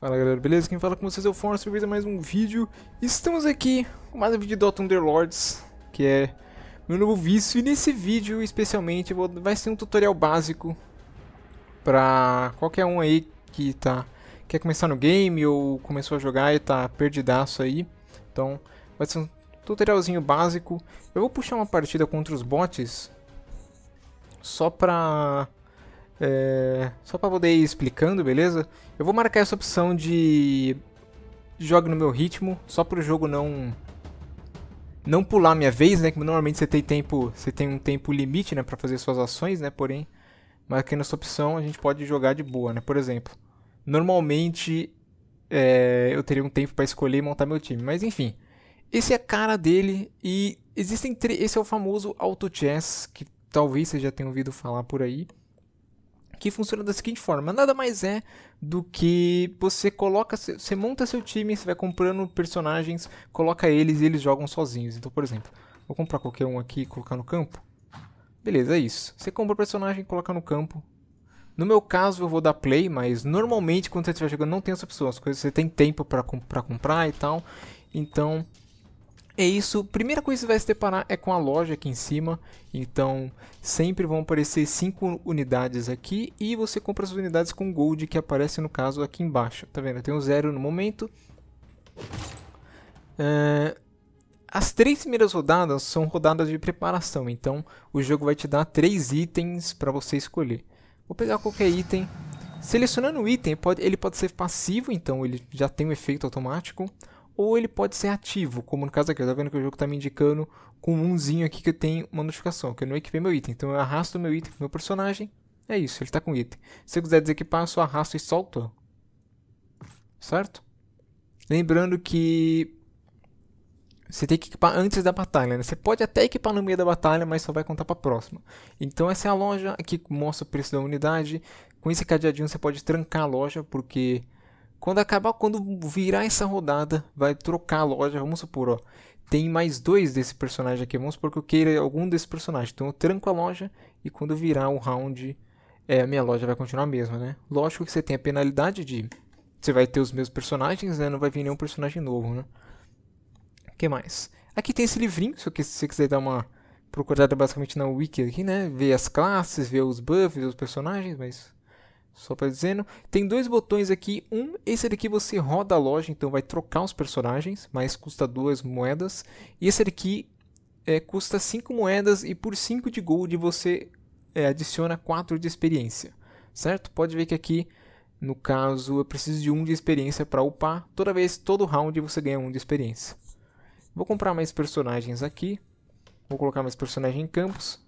Fala galera, beleza? Quem fala com vocês é o Force, bem-vindo a mais um vídeo. Estamos aqui com mais um vídeo do Dota Underlords, que é meu novo vício. E nesse vídeo, especialmente, vou... vai ser um tutorial básico pra qualquer um aí que tá quer começar no game ou começou a jogar e tá perdidaço aí. Então, vai ser um tutorialzinho básico. Eu vou puxar uma partida contra os bots só pra é, só para poder ir explicando, beleza? Eu vou marcar essa opção de jogue no meu ritmo, só para o jogo não não pular minha vez, né? Que normalmente você tem tempo, você tem um tempo limite, né, para fazer suas ações, né? Porém, marcando essa opção, a gente pode jogar de boa, né? Por exemplo, normalmente é, eu teria um tempo para escolher e montar meu time, mas enfim, esse é a cara dele e existem esse é o famoso auto chess que talvez você já tenha ouvido falar por aí que funciona da seguinte forma: nada mais é do que você coloca, você monta seu time, você vai comprando personagens, coloca eles e eles jogam sozinhos. Então, por exemplo, vou comprar qualquer um aqui e colocar no campo. Beleza, é isso. Você compra o personagem, coloca no campo. No meu caso, eu vou dar play, mas normalmente quando você estiver jogando não tem essa opção. As coisas você tem tempo para comprar e tal. Então, é isso. Primeira coisa que você vai se deparar é com a loja aqui em cima. Então, sempre vão aparecer 5 unidades aqui e você compra as unidades com gold que aparece no caso aqui embaixo. Tá vendo? Eu tenho zero no momento. É... As três primeiras rodadas são rodadas de preparação, então o jogo vai te dar três itens para você escolher. Vou pegar qualquer item. Selecionando o item, pode, ele pode ser passivo, então ele já tem um efeito automático ou ele pode ser ativo, como no caso aqui, tá vendo que o jogo está me indicando com um umzinho aqui que tem uma notificação, que eu não equipei meu item, então eu arrasto meu item pro meu personagem, é isso, ele está com item. Se eu quiser desequipar, eu só arrasto e solto, certo? Lembrando que você tem que equipar antes da batalha, né? Você pode até equipar no meio da batalha, mas só vai contar para a próxima. Então essa é a loja, aqui mostra o preço da unidade, com esse cadeadinho você pode trancar a loja, porque quando acabar, quando virar essa rodada, vai trocar a loja. Vamos supor, ó, tem mais dois desse personagem aqui. Vamos supor que eu queira algum desse personagem. Então eu tranco a loja e quando virar um round, é, a minha loja vai continuar a mesma, né? Lógico que você tem a penalidade de... Você vai ter os mesmos personagens, né? Não vai vir nenhum personagem novo, né? O que mais? Aqui tem esse livrinho, se você quiser dar uma procurada basicamente na wiki aqui, né? Ver as classes, ver os buffs, ver os personagens, mas só para dizendo, tem dois botões aqui. Um, esse daqui você roda a loja, então vai trocar os personagens, mas custa duas moedas. E esse daqui é, custa 5 moedas e por 5 de gold você é, adiciona 4 de experiência, certo? Pode ver que aqui, no caso, eu preciso de 1 um de experiência para upar. Toda vez, todo round, você ganha 1 um de experiência. Vou comprar mais personagens aqui. Vou colocar mais personagem em campos.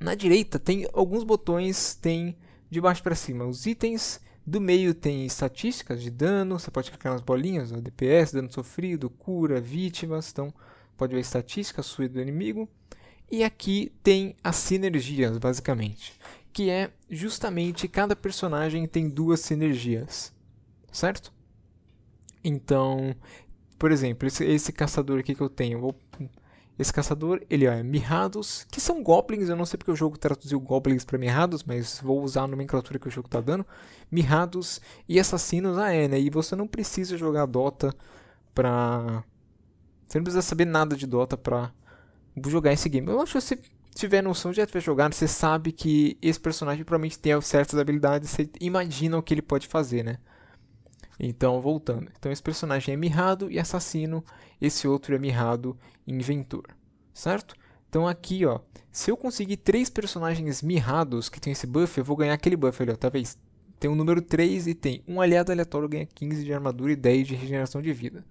Na direita tem alguns botões, tem de baixo para cima. Os itens do meio tem estatísticas de dano, você pode clicar nas bolinhas, ó, né, DPS, dano sofrido, cura, vítimas, então pode ver estatística sua do inimigo. E aqui tem as sinergias, basicamente, que é justamente cada personagem tem duas sinergias, certo? Então, por exemplo, esse, esse caçador aqui que eu tenho, vou esse caçador, ele é mirrados, que são goblins, eu não sei porque o jogo traduziu goblins para mirrados, mas vou usar a nomenclatura que o jogo tá dando. Mirrados e assassinos ah, é, né? E você não precisa jogar Dota pra... Você não precisa saber nada de Dota pra jogar esse game. Eu acho que se tiver noção de já tiver jogado, você sabe que esse personagem provavelmente tem certas habilidades, você imagina o que ele pode fazer, né? Então, voltando. Então, esse personagem é mirrado e assassino, esse outro é mirrado e inventor, certo? Então, aqui, ó, se eu conseguir três personagens mirrados que tem esse buff, eu vou ganhar aquele buff ali, ó, tá Tem o um número 3 e tem um aliado aleatório ganha 15 de armadura e 10 de regeneração de vida.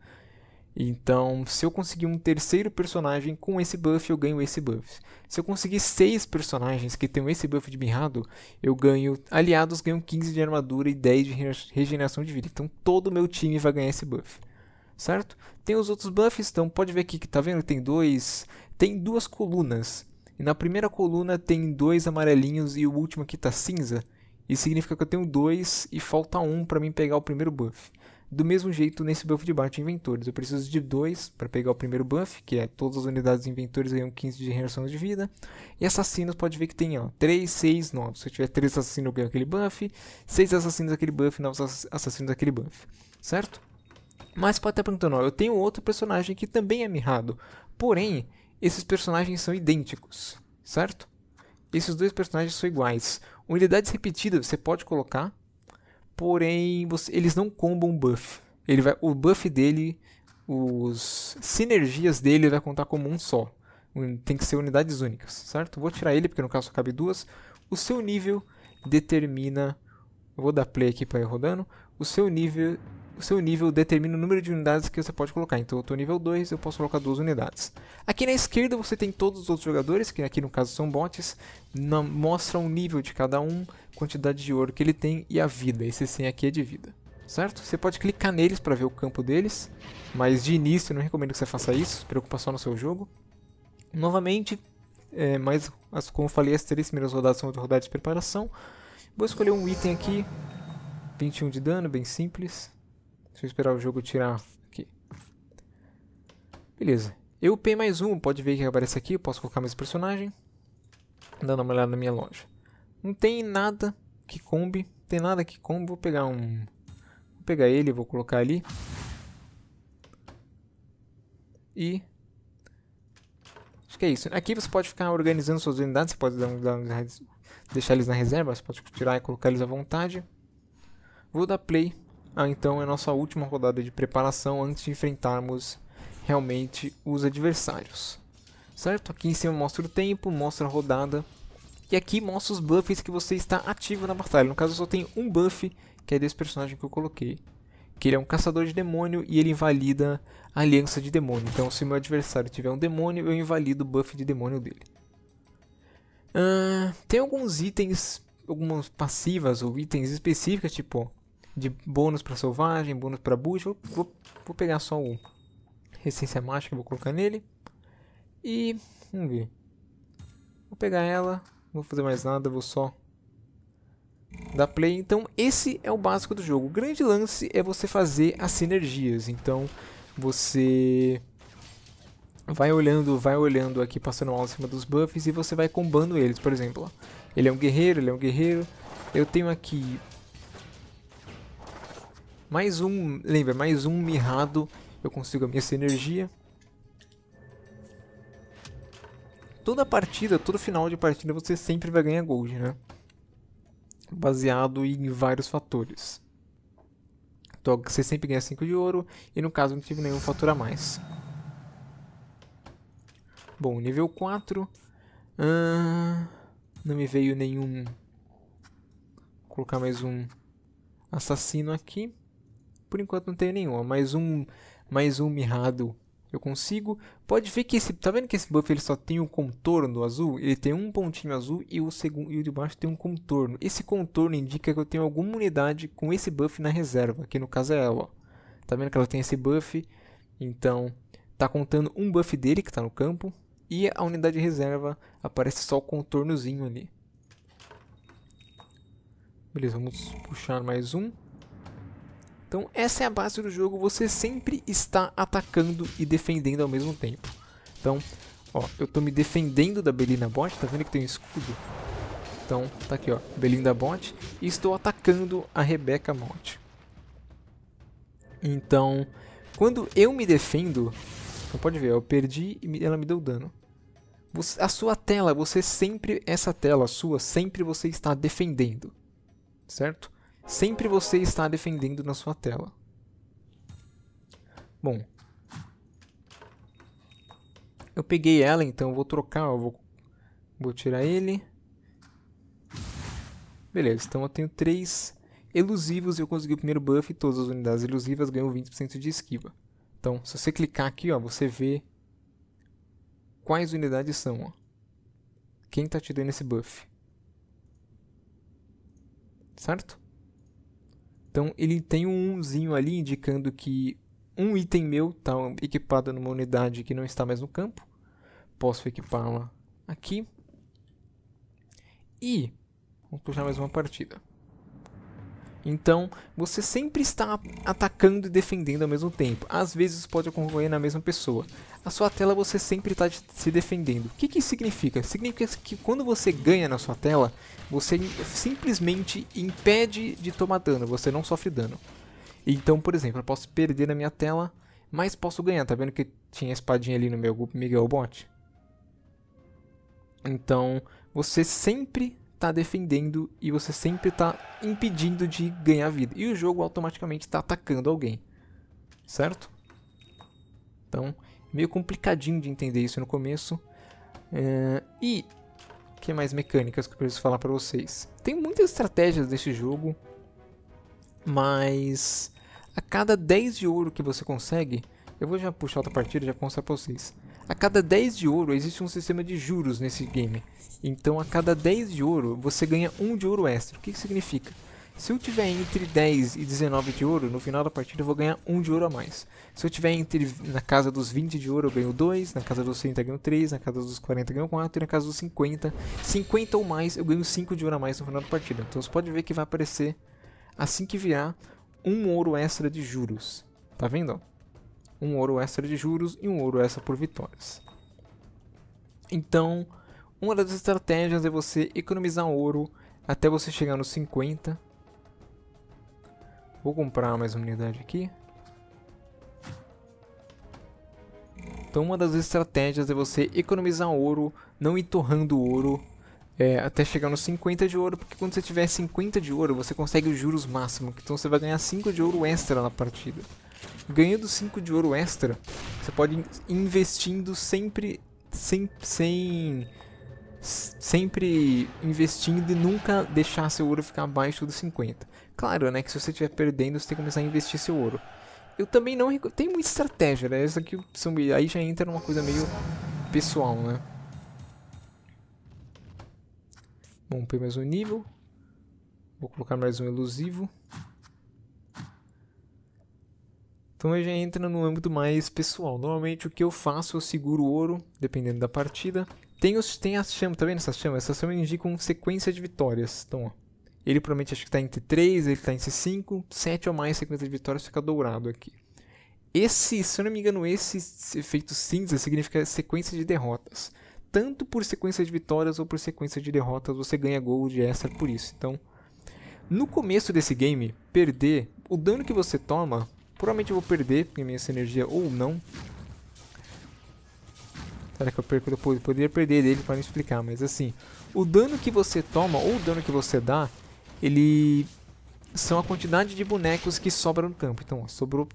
Então, se eu conseguir um terceiro personagem com esse buff, eu ganho esse buff. Se eu conseguir seis personagens que tenham esse buff de mirrado, eu ganho. Aliados ganham 15 de armadura e 10 de regeneração de vida. Então, todo o meu time vai ganhar esse buff. Certo? Tem os outros buffs, então pode ver aqui que tá vendo? Tem dois. Tem duas colunas. E na primeira coluna tem dois amarelinhos e o último aqui tá cinza. Isso significa que eu tenho dois e falta um para mim pegar o primeiro buff. Do mesmo jeito nesse buff de Bart Inventores. Eu preciso de dois para pegar o primeiro buff, que é todas as unidades inventores ganham 15 de reação de vida. E assassinos pode ver que tem ó, 3, 6, 9. Se eu tiver 3 assassinos eu ganho aquele buff, 6 assassinos aquele buff, 9 assassinos aquele buff. Certo? Mas pode estar perguntando, ó, eu tenho outro personagem que também é mirrado. Porém, esses personagens são idênticos, certo? Esses dois personagens são iguais. Unidades repetidas você pode colocar, porém você, eles não combam o buff. Ele vai, o buff dele, os sinergias dele vai contar como um só. Tem que ser unidades únicas, certo? Vou tirar ele, porque no caso só cabe duas. O seu nível determina. vou dar play aqui para ir rodando. O seu nível o seu nível determina o número de unidades que você pode colocar. Então eu estou nível 2, eu posso colocar duas unidades. Aqui na esquerda você tem todos os outros jogadores, que aqui no caso são bots, na, mostram o nível de cada um, quantidade de ouro que ele tem e a vida. Esse 100 aqui é de vida, certo? Você pode clicar neles para ver o campo deles, mas de início eu não recomendo que você faça isso, preocupa só no seu jogo. Novamente, é, mas as, como eu falei, as três primeiras rodadas são de rodadas de preparação. Vou escolher um item aqui, 21 de dano, bem simples. Deixa eu esperar o jogo tirar aqui. Beleza. Eu upei mais um, pode ver que aparece aqui, eu posso colocar mais personagem. Dando uma olhada na minha loja. Não tem nada que combe, tem nada que combe, vou pegar um... Vou pegar ele, vou colocar ali. E... Acho que é isso. Aqui você pode ficar organizando suas unidades, você pode dar, deixar eles na reserva, você pode tirar e colocar eles à vontade. Vou dar play ah, então é nossa última rodada de preparação antes de enfrentarmos realmente os adversários. Certo? Aqui em cima mostra o tempo, mostra a rodada. E aqui mostra os buffs que você está ativo na batalha. No caso eu só tenho um buff, que é desse personagem que eu coloquei. Que ele é um caçador de demônio e ele invalida a aliança de demônio. Então se meu adversário tiver um demônio, eu invalido o buff de demônio dele. Ah, tem alguns itens, algumas passivas ou itens específicas, tipo de bônus para selvagem, bônus para bush. Vou, vou, vou, pegar só o Essência Mágica, vou colocar nele. E vamos ver. Vou pegar ela, não vou fazer mais nada, vou só dar play. Então esse é o básico do jogo. O grande lance é você fazer as sinergias. Então você vai olhando, vai olhando aqui, passando mal em cima dos buffs e você vai combando eles. Por exemplo, ó, ele é um guerreiro, ele é um guerreiro. Eu tenho aqui mais um, lembra, mais um mirrado. Eu consigo a minha sinergia. Toda partida, todo final de partida, você sempre vai ganhar gold, né? Baseado em vários fatores. Então você sempre ganha 5 de ouro. E no caso não tive nenhum fator a mais. Bom, nível 4. Ah, não me veio nenhum... Vou colocar mais um assassino aqui. Por enquanto não tenho nenhuma, mais um, mais um mirrado eu consigo. Pode ver que esse, tá vendo que esse buff ele só tem um contorno azul? Ele tem um pontinho azul e o segundo e o de baixo tem um contorno. Esse contorno indica que eu tenho alguma unidade com esse buff na reserva, que no caso é ela, Tá vendo que ela tem esse buff? Então, tá contando um buff dele que tá no campo e a unidade reserva aparece só o contornozinho ali. Beleza, vamos puxar mais um. Então essa é a base do jogo, você sempre está atacando e defendendo ao mesmo tempo. Então, ó, eu estou me defendendo da Belinda Bot, tá vendo que tem um escudo? Então, tá aqui, ó, Belinda Bot, e estou atacando a Rebecca Monte. Então, quando eu me defendo, você então, pode ver, eu perdi e ela me deu dano. Você, a sua tela, você sempre, essa tela sua, sempre você está defendendo, certo? sempre você está defendendo na sua tela. Bom. Eu peguei ela, então vou trocar. Eu vou, vou tirar ele. Beleza, então eu tenho três elusivos e eu consegui o primeiro buff. Todas as unidades elusivas ganham 20% de esquiva. Então, se você clicar aqui, ó, você vê quais unidades são. Ó. Quem está te dando esse buff. Certo? Então ele tem um 1zinho ali indicando que um item meu está equipado numa unidade que não está mais no campo. Posso equipá-la aqui. E vamos puxar mais uma partida. Então, você sempre está atacando e defendendo ao mesmo tempo. Às vezes pode ocorrer na mesma pessoa. A sua tela você sempre está se defendendo. O que, que isso significa? Significa que quando você ganha na sua tela, você simplesmente impede de tomar dano, você não sofre dano. Então, por exemplo, eu posso perder na minha tela, mas posso ganhar. Tá vendo que tinha espadinha ali no meu Miguel Bot? Então, você sempre está defendendo e você sempre está impedindo de ganhar vida. E o jogo automaticamente está atacando alguém, certo? Então, meio complicadinho de entender isso no começo. É, e o que mais mecânicas que eu preciso falar para vocês? Tem muitas estratégias desse jogo, mas a cada 10 de ouro que você consegue, eu vou já puxar outra partida e já mostrar para vocês. A cada 10 de ouro existe um sistema de juros nesse game. Então a cada 10 de ouro você ganha 1 de ouro extra. O que, que significa? Se eu tiver entre 10 e 19 de ouro, no final da partida eu vou ganhar 1 de ouro a mais. Se eu tiver entre na casa dos 20 de ouro, eu ganho 2, na casa dos 30 eu ganho 3, na casa dos 40 eu ganho 4 e na casa dos 50, 50 ou mais, eu ganho 5 de ouro a mais no final da partida. Então você pode ver que vai aparecer assim que virar 1 ouro extra de juros. Tá vendo? um ouro extra de juros e um ouro extra por vitórias. Então, uma das estratégias é você economizar ouro até você chegar nos 50. Vou comprar mais uma unidade aqui. Então uma das estratégias é você economizar ouro, não ir torrando ouro é, até chegar nos 50 de ouro, porque quando você tiver 50 de ouro, você consegue os juros máximos, então você vai ganhar 5 de ouro extra na partida. Ganhando 5 de ouro extra, você pode ir investindo sempre, sem, sem, sempre investindo e nunca deixar seu ouro ficar abaixo dos 50. Claro, né, que se você estiver perdendo, você tem que começar a investir seu ouro. Eu também não... Tem muita estratégia, né? Isso aqui são, aí já entra numa coisa meio pessoal, né? Bom, mais um nível. Vou colocar mais um elusivo. Então eu já entra no âmbito mais pessoal. Normalmente o que eu faço, eu seguro o ouro, dependendo da partida. Tem, os, tem as chamas, tá vendo essas chamas? Essas chamas indicam sequência de vitórias. Então, ó. Ele provavelmente acho que está entre 3, ele está entre 5, 7 ou mais sequência de vitórias fica dourado aqui. Esse, se eu não me engano, esse efeito cinza significa sequência de derrotas. Tanto por sequência de vitórias ou por sequência de derrotas você ganha gold extra por isso. Então, no começo desse game, perder, o dano que você toma Provavelmente eu vou perder, porque minha energia ou não. Será que eu perco Eu poderia perder dele para não explicar, mas assim, o dano que você toma ou o dano que você dá, ele são a quantidade de bonecos que sobram no campo. Então, ó, sobrou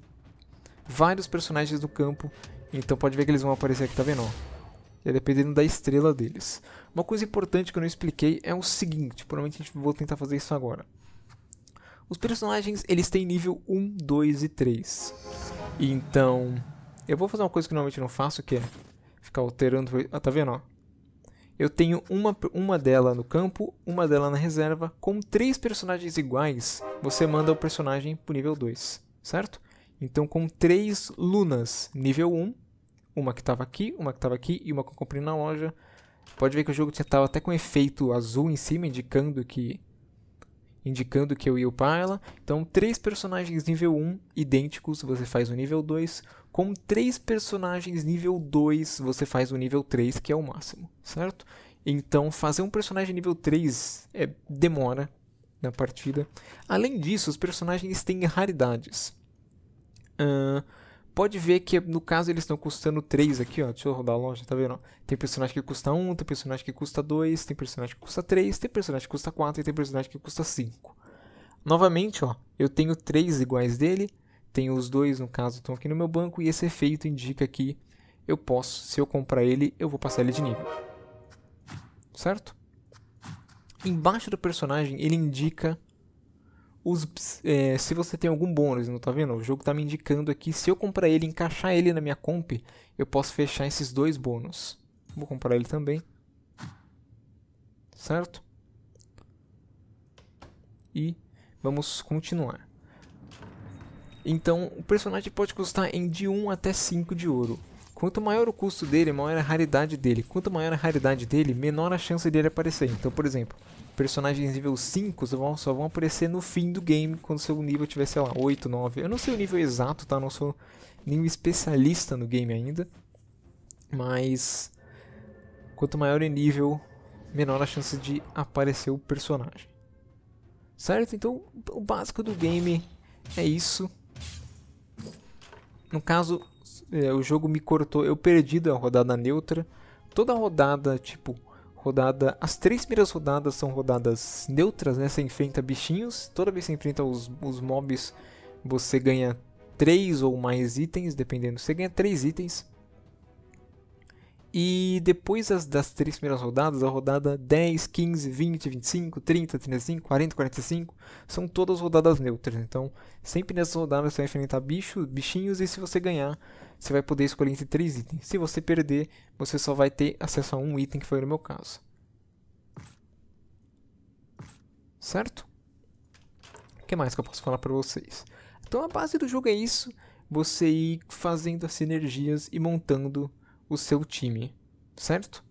vários personagens do campo, então pode ver que eles vão aparecer aqui, tá vendo? Ó. É dependendo da estrela deles. Uma coisa importante que eu não expliquei é o seguinte, provavelmente a gente vou tentar fazer isso agora. Os personagens, eles têm nível 1, 2 e 3. Então, eu vou fazer uma coisa que normalmente não faço, que é ficar alterando... Ah, tá vendo, ó? Eu tenho uma, uma dela no campo, uma dela na reserva. Com três personagens iguais, você manda o personagem pro nível 2, certo? Então, com três Lunas nível 1, uma que estava aqui, uma que estava aqui e uma que eu comprei na loja, pode ver que o jogo tava até com efeito azul em cima, indicando que indicando que eu ia upar ela. Então, três personagens nível 1 idênticos, você faz o nível 2. Com três personagens nível 2, você faz o nível 3, que é o máximo, certo? Então, fazer um personagem nível 3 é, demora na partida. Além disso, os personagens têm raridades. Uh, pode ver que no caso eles estão custando 3 aqui, ó. Deixa eu rodar longe, tá vendo? Tem personagem que custa 1, um, tem personagem que custa 2, tem personagem que custa 3, tem personagem que custa 4 e tem personagem que custa 5. Novamente, ó, eu tenho 3 iguais dele, tenho os dois no caso estão aqui no meu banco e esse efeito indica que eu posso, se eu comprar ele, eu vou passar ele de nível. Certo? Embaixo do personagem ele indica os, é, se você tem algum bônus, não tá vendo? O jogo tá me indicando aqui, se eu comprar ele e encaixar ele na minha comp, eu posso fechar esses dois bônus. Vou comprar ele também. Certo? E vamos continuar. Então, o personagem pode custar em de 1 até 5 de ouro. Quanto maior o custo dele, maior a raridade dele. Quanto maior a raridade dele, menor a chance dele aparecer. Então, por exemplo, personagens nível 5 só vão, só vão aparecer no fim do game, quando seu nível tiver, sei lá, 8, 9. Eu não sei o nível exato, tá? não sou nenhum especialista no game ainda. Mas quanto maior o nível, menor a chance de aparecer o personagem. Certo? Então, o básico do game é isso. No caso, é, o jogo me cortou, eu perdi da rodada neutra. Toda rodada, tipo, rodada. As três primeiras rodadas são rodadas neutras, né? Você enfrenta bichinhos, toda vez que você enfrenta os, os mobs, você ganha três ou mais itens, dependendo. Você ganha três itens. E depois das, das três primeiras rodadas, a rodada 10, 15, 20, 25, 30, 35, 40, 45, são todas rodadas neutras. Então, sempre nessas rodadas você vai enfrentar bichos, bichinhos e se você ganhar, você vai poder escolher entre três itens. Se você perder, você só vai ter acesso a um item, que foi no meu caso. Certo? O que mais que eu posso falar para vocês? Então, a base do jogo é isso, você ir fazendo as sinergias e montando o seu time, certo?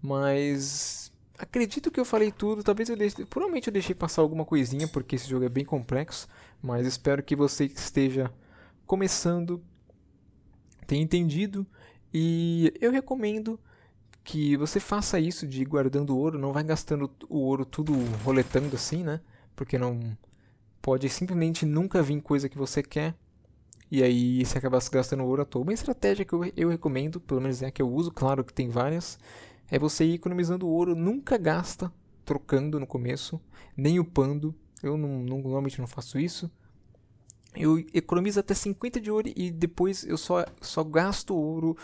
Mas acredito que eu falei tudo, talvez eu deixe, provavelmente eu deixei passar alguma coisinha porque esse jogo é bem complexo, mas espero que você esteja começando tenha entendido e eu recomendo que você faça isso de guardando ouro, não vai gastando o ouro tudo roletando assim, né? Porque não pode simplesmente nunca vir coisa que você quer. E aí você acaba gastando ouro à toa. Uma estratégia que eu, eu recomendo, pelo menos é a que eu uso, claro que tem várias, é você ir economizando ouro. Nunca gasta trocando no começo, nem upando. Eu não, não, normalmente não faço isso. Eu economizo até 50 de ouro e depois eu só, só gasto ouro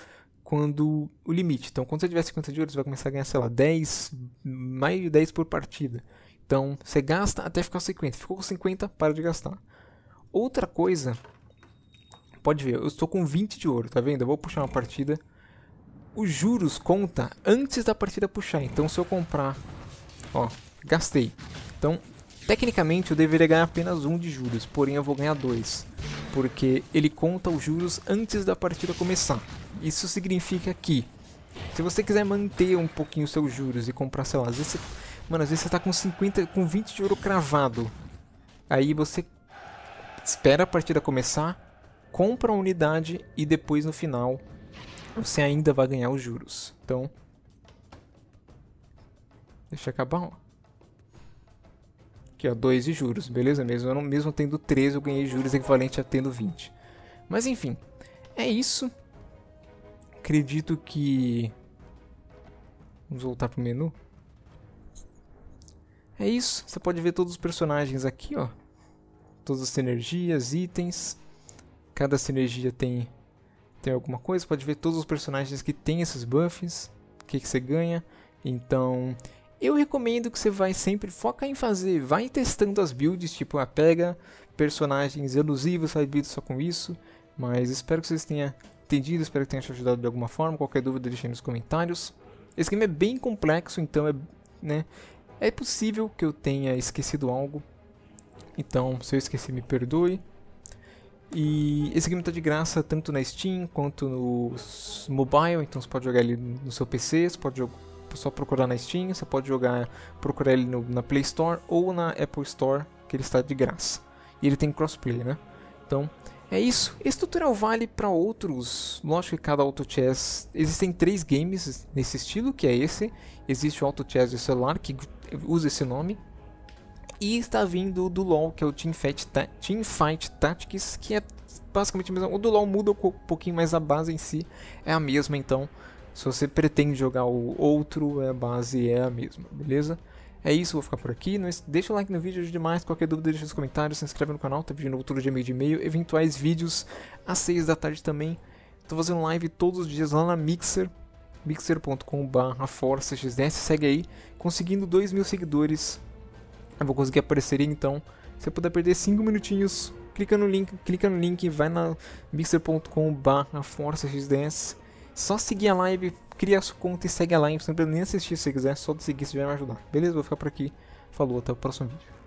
quando o limite. Então, quando você tiver 50 de ouro, você vai começar a ganhar, sei lá, 10, mais de 10 por partida. Então, você gasta até ficar 50. Ficou com 50, para de gastar. Outra coisa Pode ver, eu estou com 20 de ouro, tá vendo? Eu vou puxar uma partida. Os juros conta antes da partida puxar. Então se eu comprar... Ó, gastei. Então, tecnicamente eu deveria ganhar apenas um de juros, porém eu vou ganhar dois. Porque ele conta os juros antes da partida começar. Isso significa que... Se você quiser manter um pouquinho os seus juros e comprar, sei lá, às vezes você... Mano, às vezes você tá com 50, com 20 de ouro cravado. Aí você espera a partida começar compra a unidade e depois no final você ainda vai ganhar os juros. Então, deixa acabar. Ó. Aqui, ó, 2 de juros, beleza? Mesmo, eu, mesmo tendo 13, eu ganhei juros equivalente a tendo 20. Mas enfim, é isso. Acredito que... Vamos voltar pro menu. É isso. Você pode ver todos os personagens aqui, ó. Todas as energias itens, Cada sinergia tem, tem alguma coisa. Pode ver todos os personagens que tem esses buffs. O que, que você ganha. Então, eu recomendo que você vai sempre foca em fazer, vai testando as builds, tipo, a ah, pega personagens elusivos, faz build só com isso. Mas espero que vocês tenham entendido, espero que tenha te ajudado de alguma forma. Qualquer dúvida, deixe nos comentários. Esse game é bem complexo, então é, né, é possível que eu tenha esquecido algo. Então, se eu esqueci, me perdoe. E esse game está de graça tanto na Steam quanto no mobile, então você pode jogar ele no seu PC, você pode só procurar na Steam, você pode jogar procurar ele no, na Play Store ou na Apple Store, que ele está de graça. E ele tem crossplay, né? Então, é isso. Esse tutorial vale para outros. Lógico que cada Auto Chess existem três games nesse estilo, que é esse. Existe o Auto Chess de celular que usa esse nome, e está vindo do LoL, que é o Team Ta Tactics, que é basicamente o mesmo. O do LoL muda um pouquinho, mas a base em si é a mesma, então se você pretende jogar o outro, é a base é a mesma, beleza? É isso, vou ficar por aqui. deixa o like no vídeo demais. Qualquer dúvida, deixa nos comentários. Se inscreve no canal, tá pedindo outro dia, meio de meio. Eventuais vídeos às 6 da tarde também. Tô fazendo live todos os dias lá na Mixer. Mixer.com.br ForçaXDS. Segue aí. Conseguindo 2 mil seguidores eu vou conseguir aparecer então. Se você puder perder 5 minutinhos, clica no link, clica no link, vai na mixercom X10. Só seguir a live, cria a sua conta e segue a live. Você não precisa nem assistir se quiser, só de seguir se vai me ajudar. Beleza? Vou ficar por aqui. Falou, até o próximo vídeo.